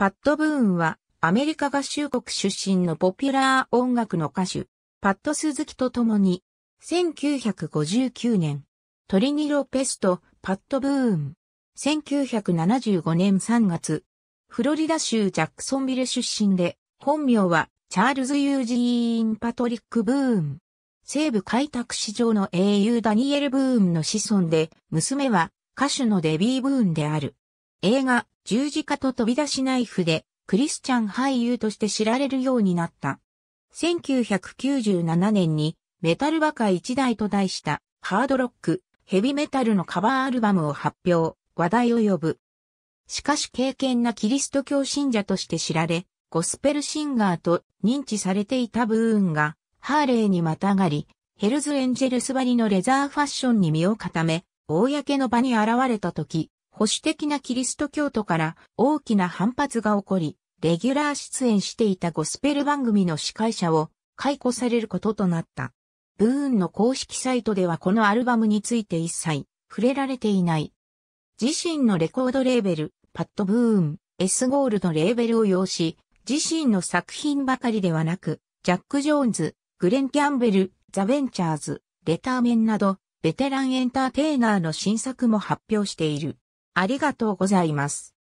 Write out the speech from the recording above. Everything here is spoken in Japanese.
パット・ブーンは、アメリカ合衆国出身のポピュラー音楽の歌手、パット・鈴木と共に、1959年、トリニ・ロペスト・パット・ブーン、1975年3月、フロリダ州ジャクソンビル出身で、本名はチャールズ・ユージーン・パトリック・ブーン。西部開拓市場の英雄ダニエル・ブーンの子孫で、娘は歌手のデビー・ブーンである。映画、十字架と飛び出しナイフで、クリスチャン俳優として知られるようになった。1997年に、メタルバカ一代と題した、ハードロック、ヘビメタルのカバーアルバムを発表、話題を呼ぶ。しかし敬虔なキリスト教信者として知られ、ゴスペルシンガーと認知されていたブーンが、ハーレーにまたがり、ヘルズエンジェルス張りのレザーファッションに身を固め、公の場に現れた時、保守的なキリスト教徒から大きな反発が起こり、レギュラー出演していたゴスペル番組の司会者を解雇されることとなった。ブーンの公式サイトではこのアルバムについて一切触れられていない。自身のレコードレーベル、パッドブーン、S ゴールドレーベルを要し、自身の作品ばかりではなく、ジャック・ジョーンズ、グレン・キャンベル、ザ・ベンチャーズ、レターメンなど、ベテランエンターテイナーの新作も発表している。ありがとうございます。